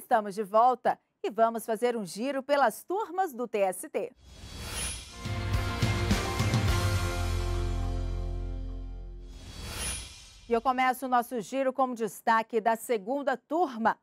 Estamos de volta e vamos fazer um giro pelas turmas do TST. E eu começo o nosso giro com destaque da segunda turma.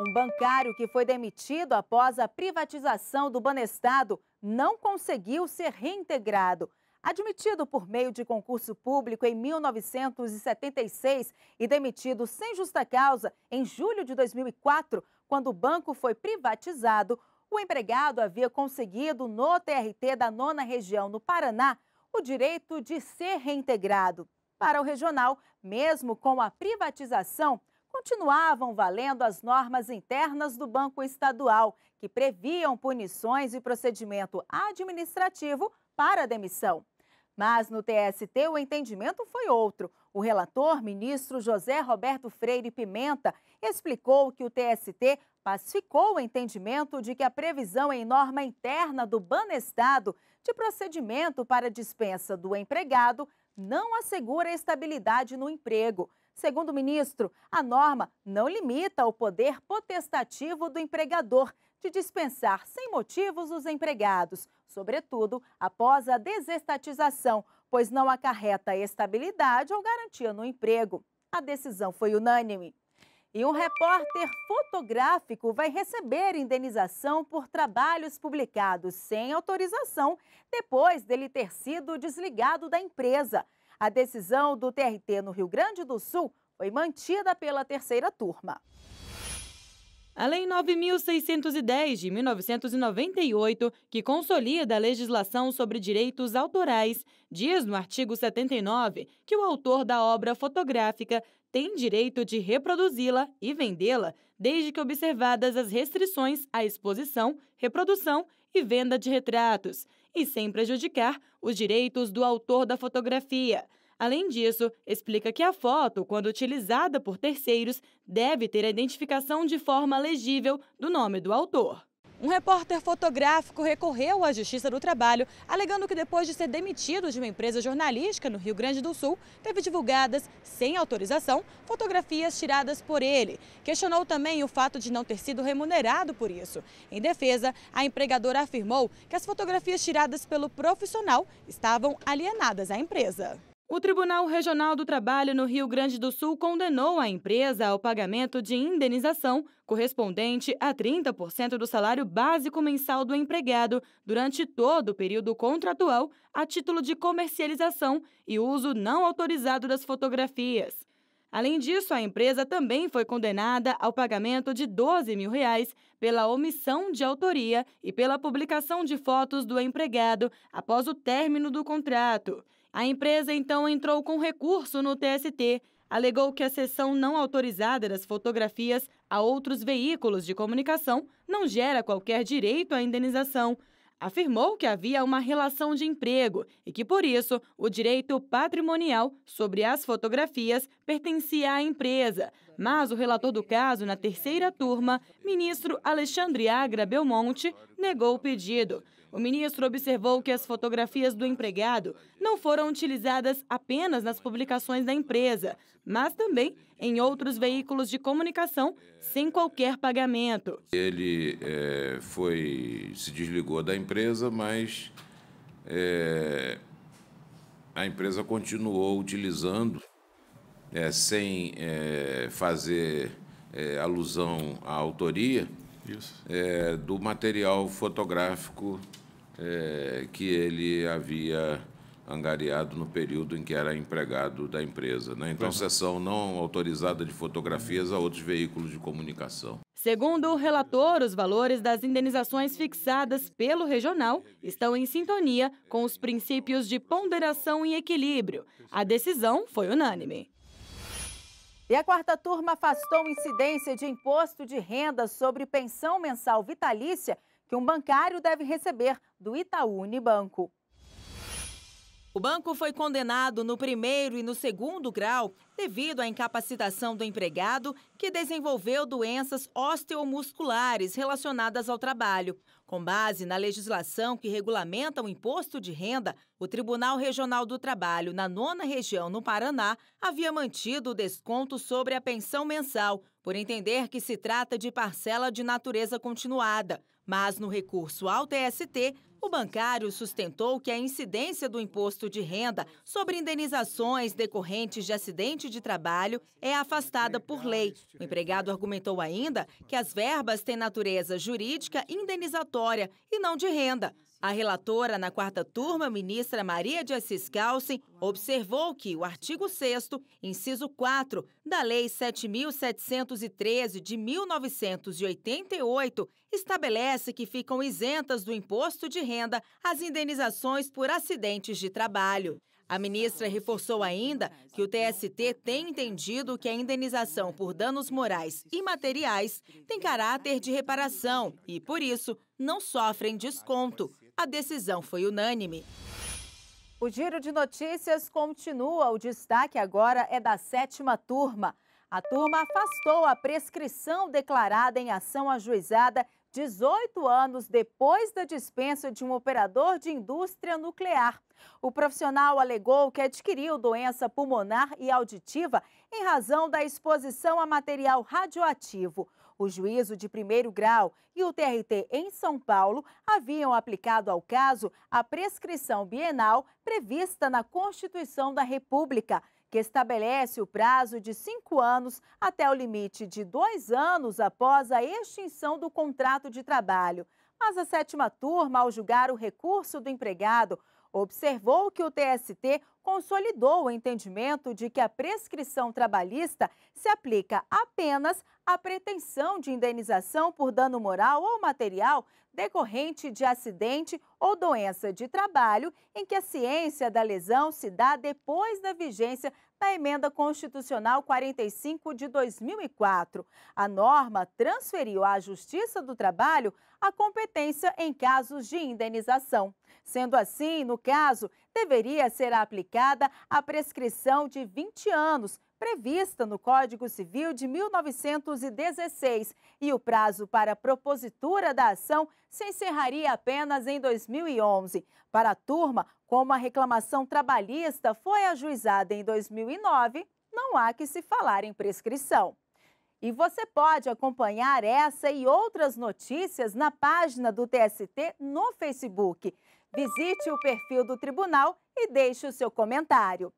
Um bancário que foi demitido após a privatização do Banestado não conseguiu ser reintegrado. Admitido por meio de concurso público em 1976 e demitido sem justa causa em julho de 2004, quando o banco foi privatizado, o empregado havia conseguido no TRT da nona região no Paraná o direito de ser reintegrado. Para o regional, mesmo com a privatização, continuavam valendo as normas internas do Banco Estadual, que previam punições e procedimento administrativo para a demissão. Mas no TST o entendimento foi outro. O relator, ministro José Roberto Freire Pimenta, explicou que o TST pacificou o entendimento de que a previsão em norma interna do Banestado de procedimento para dispensa do empregado não assegura estabilidade no emprego. Segundo o ministro, a norma não limita o poder potestativo do empregador de dispensar sem motivos os empregados, sobretudo após a desestatização, pois não acarreta estabilidade ou garantia no emprego. A decisão foi unânime. E um repórter fotográfico vai receber indenização por trabalhos publicados sem autorização depois dele ter sido desligado da empresa. A decisão do TRT no Rio Grande do Sul foi mantida pela terceira turma. A Lei 9.610 de 1998, que consolida a legislação sobre direitos autorais, diz no artigo 79 que o autor da obra fotográfica tem direito de reproduzi-la e vendê-la, desde que observadas as restrições à exposição, reprodução e venda de retratos e sem prejudicar os direitos do autor da fotografia. Além disso, explica que a foto, quando utilizada por terceiros, deve ter a identificação de forma legível do nome do autor. Um repórter fotográfico recorreu à Justiça do Trabalho, alegando que depois de ser demitido de uma empresa jornalística no Rio Grande do Sul, teve divulgadas, sem autorização, fotografias tiradas por ele. Questionou também o fato de não ter sido remunerado por isso. Em defesa, a empregadora afirmou que as fotografias tiradas pelo profissional estavam alienadas à empresa. O Tribunal Regional do Trabalho no Rio Grande do Sul condenou a empresa ao pagamento de indenização correspondente a 30% do salário básico mensal do empregado durante todo o período contratual a título de comercialização e uso não autorizado das fotografias. Além disso, a empresa também foi condenada ao pagamento de 12 mil reais pela omissão de autoria e pela publicação de fotos do empregado após o término do contrato. A empresa então entrou com recurso no TST, alegou que a cessão não autorizada das fotografias a outros veículos de comunicação não gera qualquer direito à indenização. Afirmou que havia uma relação de emprego e que, por isso, o direito patrimonial sobre as fotografias pertencia à empresa, mas o relator do caso, na terceira turma, ministro Alexandre Agra Belmonte, negou o pedido. O ministro observou que as fotografias do empregado não foram utilizadas apenas nas publicações da empresa, mas também em outros veículos de comunicação sem qualquer pagamento. Ele é, foi se desligou da empresa, mas é, a empresa continuou utilizando é, sem é, fazer é, alusão à autoria é, do material fotográfico é, que ele havia angariado no período em que era empregado da empresa. Né? Então, é. sessão não autorizada de fotografias a outros veículos de comunicação. Segundo o relator, os valores das indenizações fixadas pelo regional estão em sintonia com os princípios de ponderação e equilíbrio. A decisão foi unânime. E a quarta turma afastou incidência de imposto de renda sobre pensão mensal vitalícia que um bancário deve receber do Itaú Unibanco. O banco foi condenado no primeiro e no segundo grau devido à incapacitação do empregado que desenvolveu doenças osteomusculares relacionadas ao trabalho. Com base na legislação que regulamenta o imposto de renda, o Tribunal Regional do Trabalho, na nona região, no Paraná, havia mantido o desconto sobre a pensão mensal, por entender que se trata de parcela de natureza continuada. Mas no recurso ao TST, o bancário sustentou que a incidência do imposto de renda sobre indenizações decorrentes de acidente de trabalho é afastada por lei. O empregado argumentou ainda que as verbas têm natureza jurídica indenizatória e não de renda. A relatora na quarta turma, ministra Maria de Assis Calcin, observou que o artigo 6 inciso 4 da Lei 7.713 de 1988 estabelece que ficam isentas do imposto de renda as indenizações por acidentes de trabalho. A ministra reforçou ainda que o TST tem entendido que a indenização por danos morais e materiais tem caráter de reparação e, por isso, não sofrem desconto. A decisão foi unânime. O giro de notícias continua. O destaque agora é da sétima turma. A turma afastou a prescrição declarada em ação ajuizada 18 anos depois da dispensa de um operador de indústria nuclear. O profissional alegou que adquiriu doença pulmonar e auditiva em razão da exposição a material radioativo. O juízo de primeiro grau e o TRT em São Paulo haviam aplicado ao caso a prescrição bienal prevista na Constituição da República que estabelece o prazo de cinco anos até o limite de dois anos após a extinção do contrato de trabalho. Mas a sétima turma, ao julgar o recurso do empregado, observou que o TST consolidou o entendimento de que a prescrição trabalhista se aplica apenas à pretensão de indenização por dano moral ou material decorrente de acidente ou doença de trabalho, em que a ciência da lesão se dá depois da vigência da Emenda Constitucional 45 de 2004. A norma transferiu à Justiça do Trabalho a competência em casos de indenização. Sendo assim, no caso deveria ser aplicada a prescrição de 20 anos prevista no Código Civil de 1916 e o prazo para a propositura da ação se encerraria apenas em 2011. Para a turma, como a reclamação trabalhista foi ajuizada em 2009, não há que se falar em prescrição. E você pode acompanhar essa e outras notícias na página do TST no Facebook. Visite o perfil do tribunal e deixe o seu comentário.